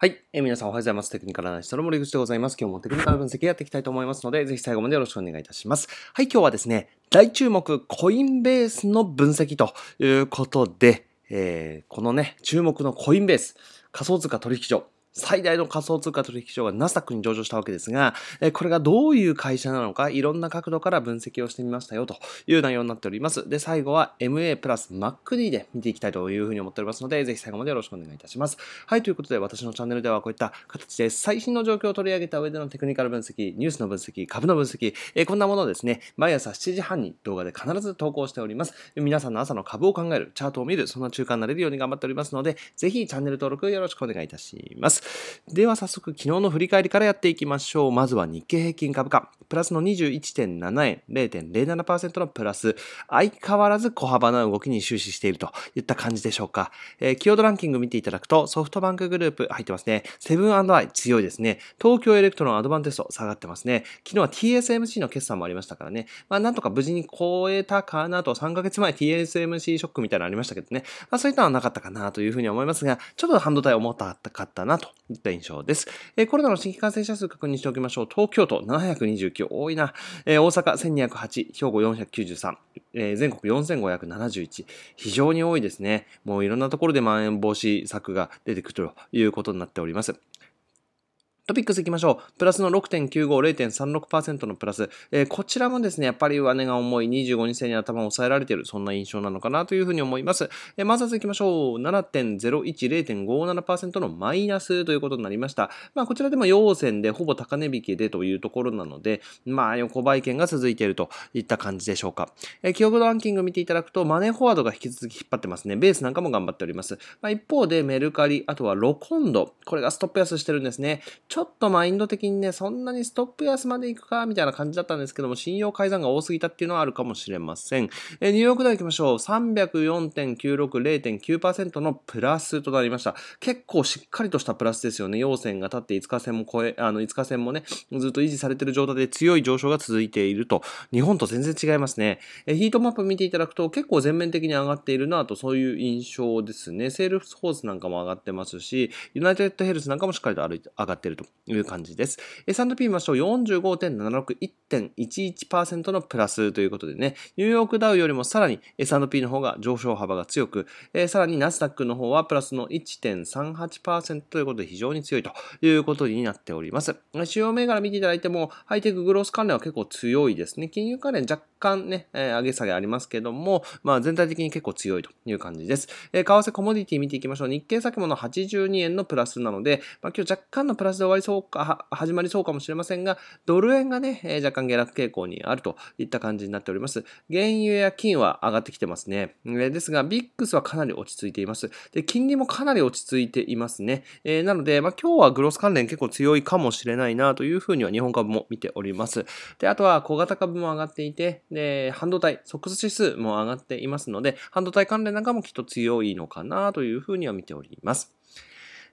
はい。えー、皆さんおはようございます。テクニカルアナリストの森口でございます。今日もテクニカル分析やっていきたいと思いますので、ぜひ最後までよろしくお願いいたします。はい、今日はですね、大注目、コインベースの分析ということで、えー、このね、注目のコインベース、仮想通貨取引所、最大の仮想通貨取引所がナスダックに上場したわけですが、えこれがどういう会社なのか、いろんな角度から分析をしてみましたよという内容になっております。で、最後は MA プラス MacD で見ていきたいというふうに思っておりますので、ぜひ最後までよろしくお願いいたします。はい、ということで私のチャンネルではこういった形で最新の状況を取り上げた上でのテクニカル分析、ニュースの分析、株の分析、えこんなものをですね、毎朝7時半に動画で必ず投稿しております。皆さんの朝の株を考える、チャートを見る、そんな中間になれるように頑張っておりますので、ぜひチャンネル登録よろしくお願いいたします。では早速、昨日の振り返りからやっていきましょう。まずは日経平均株価、プラスの21.7円、0.07%のプラス、相変わらず小幅な動きに終始しているといった感じでしょうか。えー、キオドランキング見ていただくと、ソフトバンクグループ入ってますね。セブンアイ強いですね。東京エレクトロンアドバンテスト下がってますね。昨日は TSMC の決算もありましたからね。まあなんとか無事に超えたかなと、3ヶ月前 TSMC ショックみたいなのありましたけどね。まあそういったのはなかったかなというふうに思いますが、ちょっと半導体重たかったなとといった印象です。えー、コロナの新規感染者数確認しておきましょう。東京都729、多いな。えー、大阪1208、兵庫493、えー、全国4571、非常に多いですね。もういろんなところでまん延防止策が出てくるということになっております。トピックスいきましょう。プラスの6.95、0.36%のプラス。えー、こちらもですね、やっぱり上値が重い25日線に頭を抑えられている、そんな印象なのかなというふうに思います。えー、まずはきましょう。7.01、0.57%のマイナスということになりました。まあ、こちらでも陽線でほぼ高値引きでというところなので、まあ、横ばい券が続いているといった感じでしょうか。えー、記憶度ランキング見ていただくと、マネーフォワードが引き続き引っ張ってますね。ベースなんかも頑張っております。まあ、一方でメルカリ、あとはロコンド、これがストップ安してるんですね。ちちょっとマインド的にね、そんなにストップ安まで行くか、みたいな感じだったんですけども、信用改ざんが多すぎたっていうのはあるかもしれません。えニューヨークダウ行きましょう。304.96、0.9%のプラスとなりました。結構しっかりとしたプラスですよね。陽線が立って5日線も超え、あの、5日線もね、ずっと維持されてる状態で強い上昇が続いていると。日本と全然違いますね。えヒートマップ見ていただくと、結構全面的に上がっているなと、そういう印象ですね。セールフォースなんかも上がってますし、ユナイテッドヘルスなんかもしっかりと上がっていると。いう感じです。S&P 見ましょう。45.76、1.11%のプラスということでね、ニューヨークダウよりもさらに S&P の方が上昇幅が強く、えー、さらにナスダックの方はプラスの1.38%ということで非常に強いということになっております。主要銘柄見ていただいても、ハイテクグロース関連は結構強いですね。金融関連若干ね、え上げ下げありますけども、まあ全体的に結構強いという感じです。え為替コモディティ見ていきましょう。日経先物82円のプラスなので、まあ今日若干のプラスで終わりそうか、始まりそうかもしれませんが、ドル円がね、え若干下落傾向にあるといった感じになっております。原油や金は上がってきてますね。えですが、ビックスはかなり落ち着いています。で、金利もかなり落ち着いていますね。えなので、まあ今日はグロス関連結構強いかもしれないなというふうには日本株も見ております。で、あとは小型株も上がっていて、で、半導体、即指数も上がっていますので、半導体関連なんかもきっと強いのかなというふうには見ております。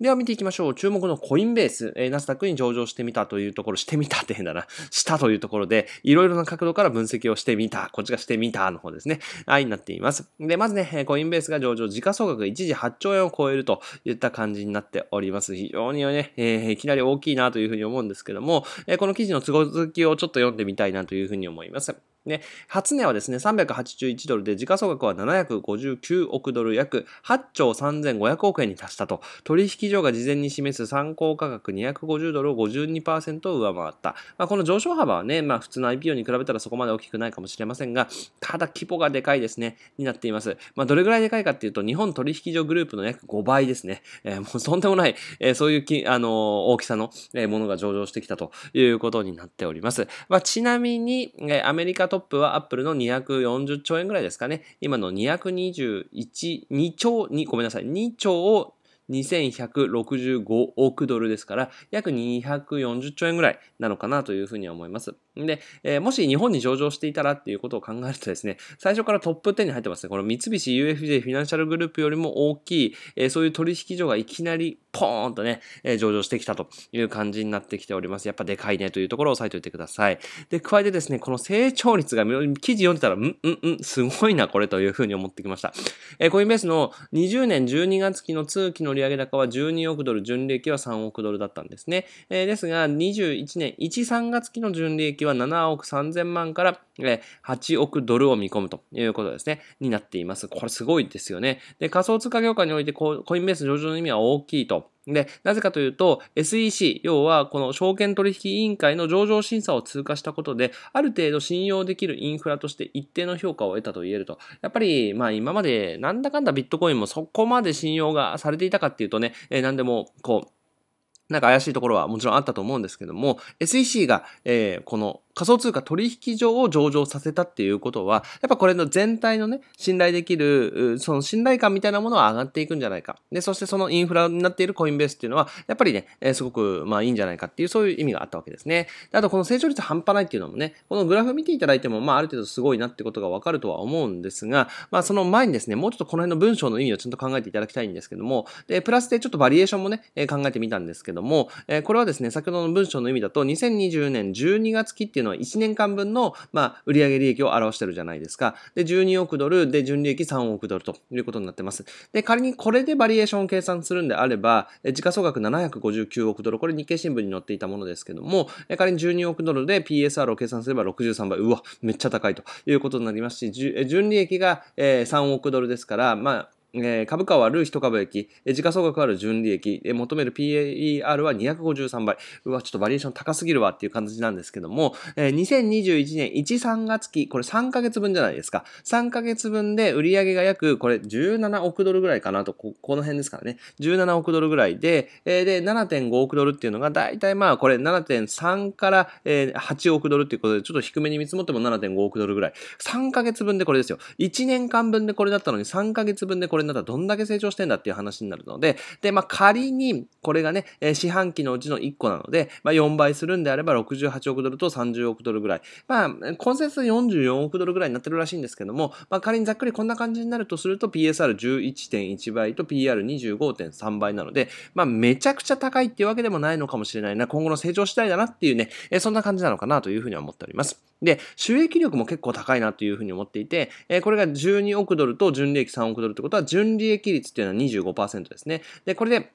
では見ていきましょう。注目のコインベース。えー、ナスダックに上場してみたというところ、してみたって変だな。したというところで、いろいろな角度から分析をしてみた。こっちがしてみたの方ですね。い、になっています。で、まずね、コインベースが上場、時価総額が一時8兆円を超えるといった感じになっております。非常にね、えー、いきなり大きいなというふうに思うんですけども、えー、この記事の都合続きをちょっと読んでみたいなというふうに思います。ね、初値はですね、381ドルで、時価総額は759億ドル、約8兆3500億円に達したと、取引所が事前に示す参考価格250ドルを52%上回った。まあ、この上昇幅はね、まあ、普通の IPO に比べたらそこまで大きくないかもしれませんが、ただ規模がでかいですね、になっています。まあ、どれぐらいでかいかっていうと、日本取引所グループの約5倍ですね。えー、もうとんでもない、えー、そういうき、あのー、大きさの、えものが上場してきたということになっております。まあ、ちなみに、えアメリカトップはアップルの240兆円ぐらいですかね。今の221、2兆、2、ごめんなさい、2兆を2165億ドルですから、約240兆円ぐらいなのかなというふうに思います。で、えー、もし日本に上場していたらっていうことを考えるとですね、最初からトップ10に入ってますね。この三菱 UFJ フィナンシャルグループよりも大きい、えー、そういう取引所がいきなりポーンとね、えー、上場してきたという感じになってきております。やっぱでかいねというところを押さえておいてください。で、加えてですね、この成長率が、記事読んでたら、んんんすごいな、これというふうに思ってきました。えー、コインベースの20年12月期の通期の利上高は12億ドル、純利益は3億ドルだったんですね。えー、ですが、21年1、3月期の純利益はは7億3000万から8億ドルを見込むということですね、になっています。これすごいですよね。で、仮想通貨業界においてコインベース上場の意味は大きいと。で、なぜかというと、SEC、要はこの証券取引委員会の上場審査を通過したことで、ある程度信用できるインフラとして一定の評価を得たと言えると。やっぱり、まあ今までなんだかんだビットコインもそこまで信用がされていたかっていうとね、えー、何でもこう、なんか怪しいところはもちろんあったと思うんですけども、SEC が、えー、この仮想通貨取引所を上場させたっていうことは、やっぱこれの全体のね、信頼できる、その信頼感みたいなものは上がっていくんじゃないか。で、そしてそのインフラになっているコインベースっていうのは、やっぱりね、えすごく、まあいいんじゃないかっていう、そういう意味があったわけですね。であと、この成長率半端ないっていうのもね、このグラフ見ていただいても、まあある程度すごいなってことがわかるとは思うんですが、まあその前にですね、もうちょっとこの辺の文章の意味をちゃんと考えていただきたいんですけども、で、プラスでちょっとバリエーションもね、え考えてみたんですけども、えこれはですね、先ほどの文章の意味だと、2020年12月期っていうのの1年間分の、まあ、売上利益を表してるじゃないですか。で、12億ドルで純利益3億ドルということになってます。で、仮にこれでバリエーションを計算するんであれば、時価総額759億ドル、これ日経新聞に載っていたものですけども、仮に12億ドルで PSR を計算すれば63倍、うわ、めっちゃ高いということになりますし、純利益が3億ドルですから、まあ、えー、株価はルー一株益、えー、時価総額ある純利益、えー、求める PER は253倍。うわ、ちょっとバリエーション高すぎるわっていう感じなんですけども、えー、2021年1、3月期、これ3ヶ月分じゃないですか。3ヶ月分で売上が約、これ17億ドルぐらいかなと、こ、この辺ですからね。17億ドルぐらいで、えー、で、7.5億ドルっていうのが、だいたいまあ、これ7.3から、えー、8億ドルっていうことで、ちょっと低めに見積もっても7.5億ドルぐらい。3ヶ月分でこれですよ。1年間分でこれだったのに、3ヶ月分でこれこれになったらどんだけ成長してんだっていう話になるので、で、まあ、仮に、これがね、四半期のうちの1個なので、まあ、4倍するんであれば68億ドルと30億ドルぐらい。まあ、コンセンサス44億ドルぐらいになってるらしいんですけども、まあ、仮にざっくりこんな感じになるとすると PSR11.1 倍と PR25.3 倍なので、まあ、めちゃくちゃ高いっていうわけでもないのかもしれないな、今後の成長次第だなっていうね、えそんな感じなのかなというふうに思っております。で、収益力も結構高いなというふうに思っていて、えこれが12億ドルと純利益3億ドルってことは純利益率っていうのは25%ですね。で、これで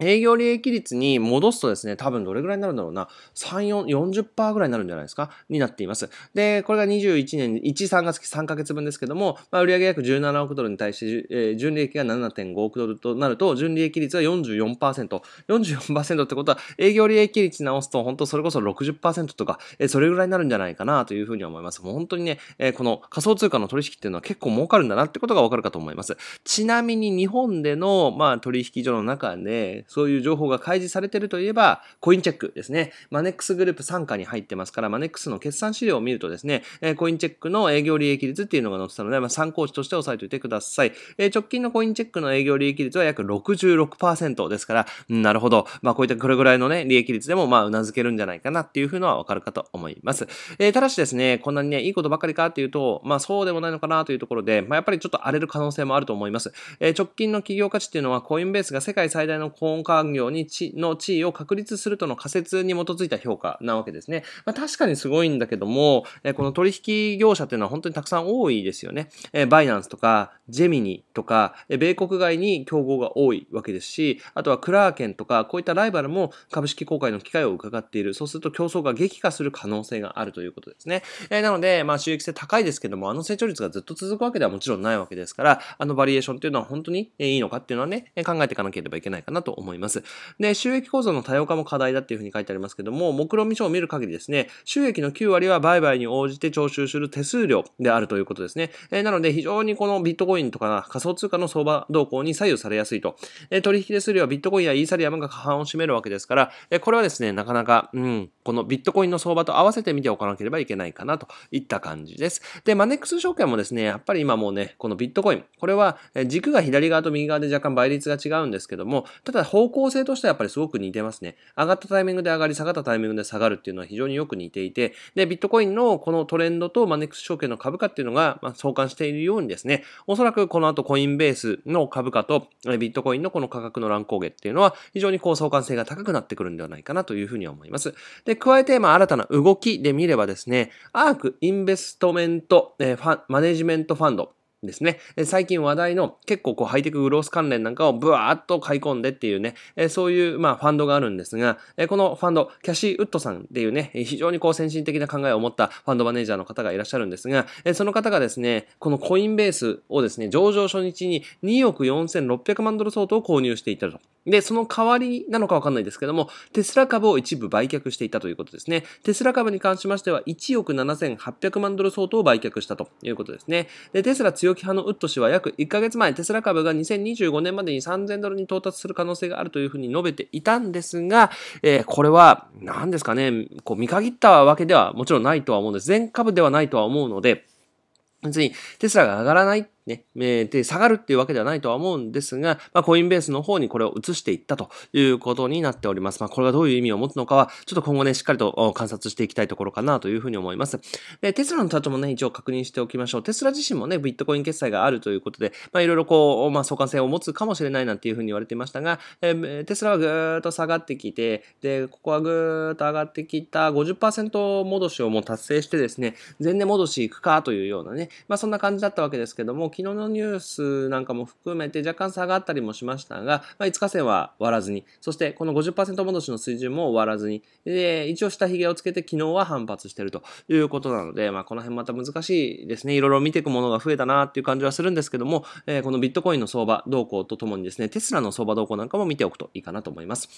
営業利益率に戻すとですね、多分どれぐらいになるんだろうな。3、4、40%ぐらいになるんじゃないですかになっています。で、これが21年、1、3月期3ヶ月分ですけども、まあ、売上約17億ドルに対して、えー、純利益が7.5億ドルとなると、純利益率は44%。44%ってことは、営業利益率直すと、本当それこそ60%とか、えー、それぐらいになるんじゃないかなというふうに思います。もう本当にね、えー、この仮想通貨の取引っていうのは結構儲かるんだなってことがわかるかと思います。ちなみに日本での、まあ、取引所の中で、そういう情報が開示されているといえば、コインチェックですね。マネックスグループ傘下に入ってますから、マネックスの決算資料を見るとですね、えコインチェックの営業利益率っていうのが載ってたので、まあ、参考値として押さえておいてください。え直近のコインチェックの営業利益率は約66%ですから、うん、なるほど。まあ、こういったこれぐらいのね、利益率でも、まあ、頷けるんじゃないかなっていうふうのはわかるかと思います。えー、ただしですね、こんなにね、いいことばかりかっていうと、まあ、そうでもないのかなというところで、まあ、やっぱりちょっと荒れる可能性もあると思います。えー、直近の企業価値っていうのは、コインベースが世界最大のコ本問業にちの地位を確立するとの仮説に基づいた評価なわけですね。まあ、確かにすごいんだけども、この取引業者っていうのは本当にたくさん多いですよね。バイナンスとか、ジェミニとか、米国外に競合が多いわけですし、あとはクラーケンとか、こういったライバルも株式公開の機会を伺っている。そうすると競争が激化する可能性があるということですね。えなので、まあ収益性高いですけども、あの成長率がずっと続くわけではもちろんないわけですから、あのバリエーションっていうのは本当にいいのかっていうのはね、考えていかなければいけないかなと思います。思います。で、収益構造の多様化も課題だっていうふうに書いてありますけども、目論見書を見る限りですね、収益の9割は売買に応じて徴収する手数料であるということですね。えー、なので、非常にこのビットコインとか仮想通貨の相場動向に左右されやすいと。えー、取引手数料はビットコインやイーサリアムが過半を占めるわけですから、えー、これはですね、なかなか、うん、このビットコインの相場と合わせて見ておかなければいけないかなといった感じです。で、マネックス証券もですね、やっぱり今もうね、このビットコイン、これは軸が左側と右側で若干倍率が違うんですけども、ただ方向性としてはやっぱりすごく似てますね。上がったタイミングで上がり、下がったタイミングで下がるっていうのは非常によく似ていて、で、ビットコインのこのトレンドとマネックス証券の株価っていうのが、ま相関しているようにですね、おそらくこの後コインベースの株価とビットコインのこの価格の乱高下っていうのは非常にこう相関性が高くなってくるんではないかなというふうに思います。でで、加えて、まあ、新たな動きで見ればですね、アークインベストメント、えー、マネジメントファンド、ですね。最近話題の結構こうハイテクグロース関連なんかをブワーッと買い込んでっていうね、そういうまあファンドがあるんですが、このファンド、キャシー・ウッドさんっていうね、非常にこう先進的な考えを持ったファンドマネージャーの方がいらっしゃるんですが、その方がですね、このコインベースをですね、上場初日に2億4600万ドル相当を購入していたと。で、その代わりなのかわかんないですけども、テスラ株を一部売却していたということですね。テスラ株に関しましては1億7800万ドル相当を売却したということですね。で、テスラ強強気派のウッド氏は約1ヶ月前、テスラ株が2025年までに3000ドルに到達する可能性があるというふうに述べていたんですが、えー、これは何ですかね、こう見限ったわけではもちろんないとは思うんです。全株ではないとは思うので、別にテスラが上がらないね、えで、下がるっていうわけではないとは思うんですが、まあ、コインベースの方にこれを移していったということになっております。まあ、これがどういう意味を持つのかは、ちょっと今後ね、しっかりと観察していきたいところかなというふうに思います。で、テスラのチャートもね、一応確認しておきましょう。テスラ自身もね、ビットコイン決済があるということで、まあ、いろいろこう、まあ、相関性を持つかもしれないなんていうふうに言われていましたが、えー、テスラはぐーっと下がってきて、で、ここはぐーっと上がってきた50%戻しをもう達成してですね、前年戻しいくかというようなね、まあ、そんな感じだったわけですけども、昨日のニュースなんかも含めて若干下がったりもしましたが、まあ、5日線は割らずに、そしてこの50%戻しの水準も割らずに、で一応下髭をつけて昨日は反発してるということなので、まあ、この辺また難しいですね。いろいろ見ていくものが増えたなっていう感じはするんですけども、えー、このビットコインの相場動向とともにですね、テスラの相場動向なんかも見ておくといいかなと思います。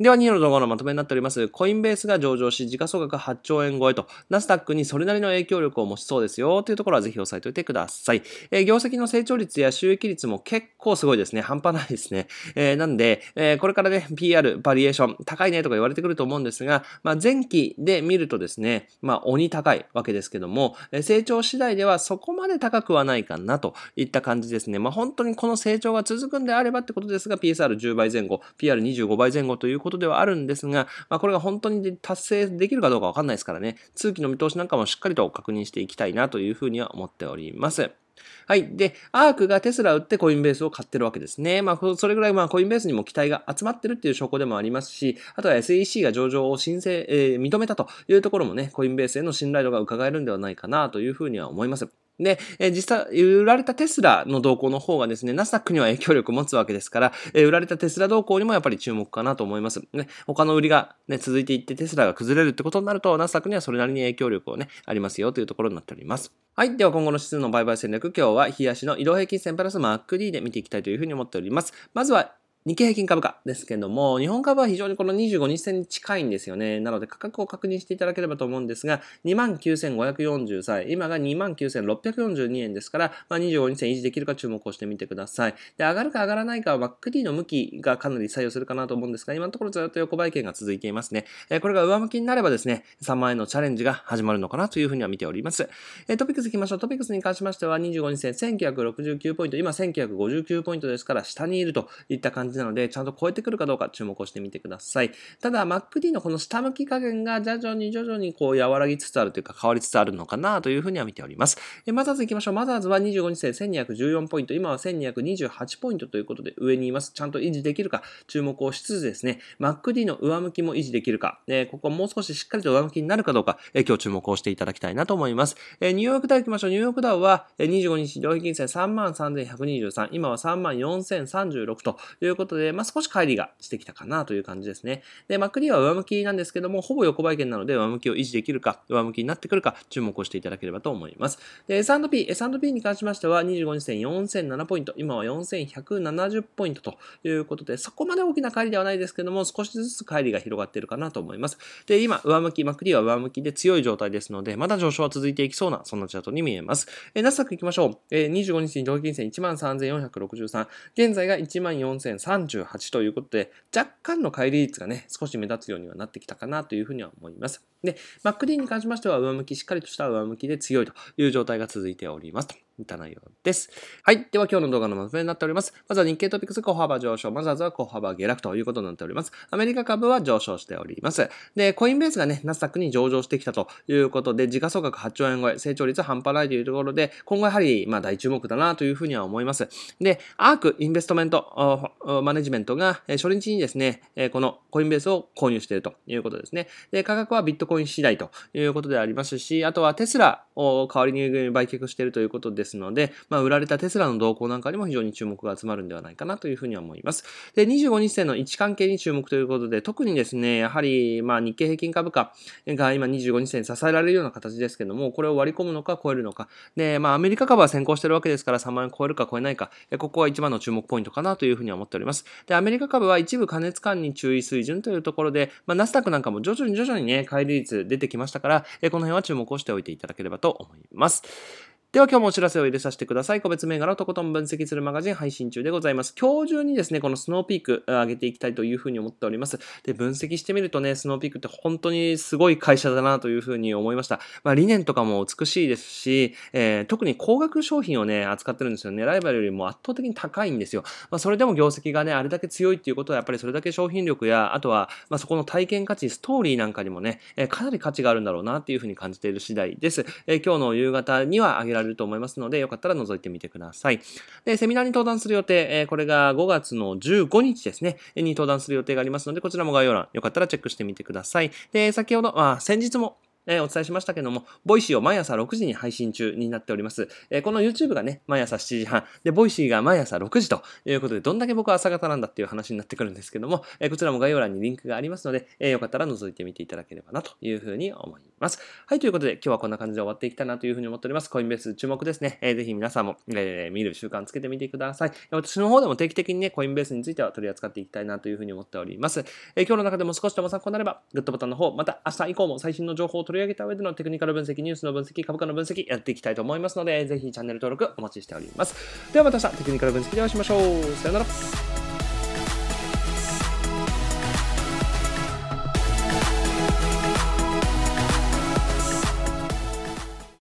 では、2の動画のまとめになっております。コインベースが上場し、時価総額8兆円超えと、ナスダックにそれなりの影響力を持ちそうですよというところはぜひ押さえておいてください。えー業績の成長率や収益率も結構すごいですね。半端ないですね。えー、なんで、えー、これからね、PR、バリエーション、高いねとか言われてくると思うんですが、まあ、前期で見るとですね、まあ、鬼高いわけですけども、成長次第ではそこまで高くはないかなといった感じですね。まあ、本当にこの成長が続くんであればってことですが、PSR10 倍前後、PR25 倍前後ということではあるんですが、まあ、これが本当に達成できるかどうかわかんないですからね、通期の見通しなんかもしっかりと確認していきたいなというふうには思っております。はい。で、アークがテスラを売ってコインベースを買ってるわけですね。まあ、それぐらい、まあ、コインベースにも期待が集まってるっていう証拠でもありますし、あとは SEC が上場を申請、えー、認めたというところもね、コインベースへの信頼度が伺えるんではないかなというふうには思います。で、え実際、売られたテスラの動向の方がですね、ナスダックには影響力を持つわけですから、え売られたテスラ動向にもやっぱり注目かなと思います。ね、他の売りがね、続いていってテスラが崩れるってことになると、ナスダックにはそれなりに影響力をね、ありますよというところになっております。はい。では今後の指数の売買戦略、今日は日足の移動平均線プラスマック D で見ていきたいというふうに思っております。まずは日経平均株価ですけども、日本株は非常にこの25日線に近いんですよね。なので価格を確認していただければと思うんですが、29,543円、今が29,642円ですから、まあ、25日線維持できるか注目をしてみてください。で、上がるか上がらないかはバックィの向きがかなり採用するかなと思うんですが、今のところずっと横ばい圏が続いていますね。えこれが上向きになればですね、3万円のチャレンジが始まるのかなというふうには見ております。えトピックス行きましょう。トピックスに関しましては、25日線1969ポイント、今1959ポイントですから、下にいるといった感じじなので、ちゃんと超えてくるかどうか注目をしてみてください。ただ、MacD のこの下向き加減が徐々に徐々にこう和らぎつつあるというか変わりつつあるのかなというふうには見ております。えマザーズ行きましょう。マザーズは25日で1214ポイント、今は1228ポイントということで上にいます。ちゃんと維持できるか注目をしつつですね、MacD の上向きも維持できるか、えここもう少ししっかりと上向きになるかどうか、え今日注目をしていただきたいなと思います。えニューヨークダウ行きましょう。ニューヨークダウは25日、両平均線33,123、今は3 4 0 3 6ということということで、まあ、少し乖離がしてきたかなという感じですね。で、マクリは上向きなんですけども、ほぼ横ばい圏なので上向きを維持できるか、上向きになってくるか、注目をしていただければと思います。で、S&P、S&P に関しましては、25日線4007ポイント、今は4170ポイントということで、そこまで大きな乖離ではないですけども、少しずつ乖離が広がっているかなと思います。で、今、上向き、マクリは上向きで強い状態ですので、まだ上昇は続いていきそうな、そんなチャートに見えます。え、ナスダック行きましょう。え、25日に上金線13463、現在が1 4 3 38ということで、若干の乖離率がね、少し目立つようにはなってきたかなというふうには思います。で、マックディに関しましては上向き、しっかりとした上向きで強いという状態が続いておりますといった内容です。はい。では今日の動画のまとめになっております。まずは日経トピックス小幅上昇、まずは小幅下落ということになっております。アメリカ株は上昇しております。で、コインベースがね、ナスダックに上場してきたということで、時価総額8兆円超え、成長率半端ないというところで、今後やはり、まあ大注目だなというふうには思います。で、アークインベストメントマネジメントが、初日にですね、このコインベースを購入しているということですね。で、価格はビットコイン次第ということでありますし、あとはテスラを代わりに売却しているということですので、まあ、売られたテスラの動向なんかにも非常に注目が集まるんではないかなというふうに思います。で、25日線の位置関係に注目ということで、特にですね、やはり、まあ、日経平均株価が今25日線支えられるような形ですけども、これを割り込むのか超えるのか。で、まあ、アメリカ株は先行してるわけですから、3万円超えるか超えないか、ここは一番の注目ポイントかなというふうには思っております。で、アメリカ株は一部過熱感に注意水準というところで、まあ、ナスダックなんかも徐々に徐々にね、帰りシリ出てきましたから、この辺は注目をしておいていただければと思います。では今日もお知らせを入れさせてください。個別銘柄をとことん分析するマガジン配信中でございます。今日中にですね、このスノーピーク上げていきたいというふうに思っております。で、分析してみるとね、スノーピークって本当にすごい会社だなというふうに思いました。まあ理念とかも美しいですし、えー、特に高額商品をね、扱ってるんですよね。ライバルよりも圧倒的に高いんですよ。まあそれでも業績がね、あれだけ強いっていうことはやっぱりそれだけ商品力や、あとは、まあそこの体験価値、ストーリーなんかにもね、えー、かなり価値があるんだろうなっていうふうに感じている次第です。えー、今日の夕方には上げられられると思いますので、よかったら覗いてみてください。で、セミナーに登壇する予定、えこれが5月の15日ですね、に登壇する予定がありますので、こちらも概要欄、よかったらチェックしてみてください。で、先ほど、あ、先日もえー、お伝えしましたけども、ボイシーを毎朝6時に配信中になっております。えー、この YouTube がね、毎朝7時半、で、ボイシーが毎朝6時ということで、どんだけ僕は朝方なんだっていう話になってくるんですけども、えー、こちらも概要欄にリンクがありますので、えよかったら覗いてみていただければなというふうに思います。はい、ということで、今日はこんな感じで終わっていきたいなというふうに思っております。コインベース注目ですね。えー、ぜひ皆さんも、え見る習慣つけてみてください。私の方でも定期的にね、コインベースについては取り扱っていきたいなというふうに思っております。え今日の中でも少しでも参考になれば、グッドボタンの方、また明日以降も最新の情報を取り上げた上でのテクニカル分析、ニュースの分析、株価の分析やっていきたいと思いますので、ぜひチャンネル登録お待ちしております。ではまた明日テクニカル分析でお会いしましょう。さよなら。